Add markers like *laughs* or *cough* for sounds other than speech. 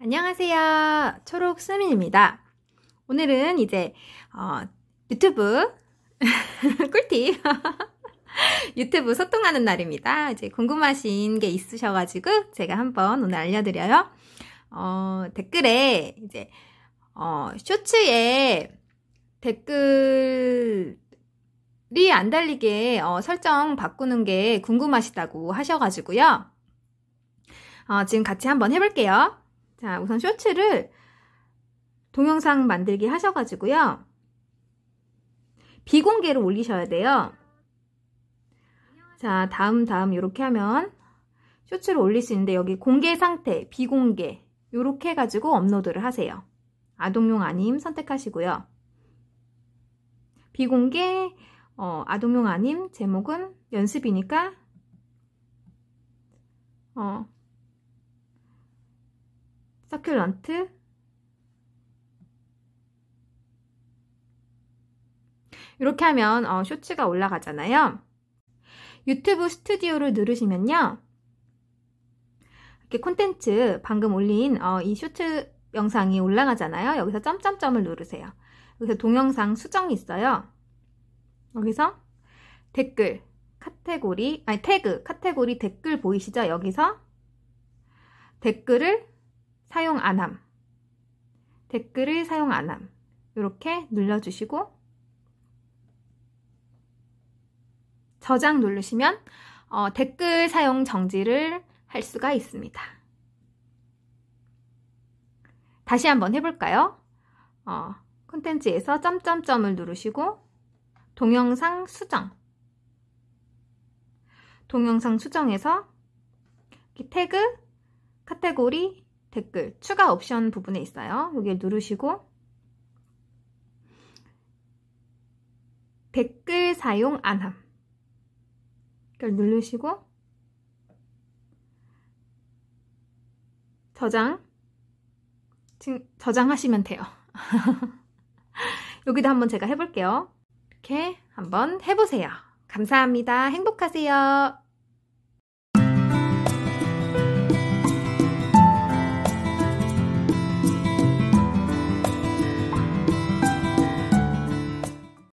안녕하세요. 초록 수민입니다. 오늘은 이제 어, 유튜브 *laughs* 꿀팁 *laughs* 유튜브 소통하는 날입니다. 이제 궁금하신 게 있으셔가지고 제가 한번 오늘 알려드려요. 어, 댓글에 이제 어, 쇼츠에 댓글이 안 달리게 어, 설정 바꾸는 게 궁금하시다고 하셔가지고요. 어, 지금 같이 한번 해볼게요. 자, 우선 쇼츠를 동영상 만들기 하셔가지고요. 비공개로 올리셔야 돼요. 자, 다음, 다음 이렇게 하면 쇼츠를 올릴 수 있는데 여기 공개 상태, 비공개 이렇게 해가지고 업로드를 하세요. 아동용 아님 선택하시고요. 비공개 어, 아동용 아님 제목은 연습이니까 어, 사큘런트 이렇게 하면 어, 쇼츠가 올라가잖아요. 유튜브 스튜디오를 누르시면요. 이렇게 콘텐츠 방금 올린 어, 이 쇼츠 영상이 올라가잖아요. 여기서 점점점을 누르세요. 여기서 동영상 수정이 있어요. 여기서 댓글 카테고리 아니 태그 카테고리 댓글 보이시죠? 여기서 댓글을 사용 안함, 댓글을 사용 안함 이렇게 눌러주시고 저장 누르시면 어, 댓글 사용 정지를 할 수가 있습니다. 다시 한번 해볼까요? 어, 콘텐츠에서 점점점을 누르시고 동영상 수정 동영상 수정에서 태그, 카테고리, 댓글 추가 옵션 부분에 있어요. 여기를 누르시고 댓글 사용 안함 이걸 누르시고 저장 지금 저장하시면 돼요. *laughs* 여기도 한번 제가 해볼게요. 이렇게 한번 해보세요. 감사합니다. 행복하세요.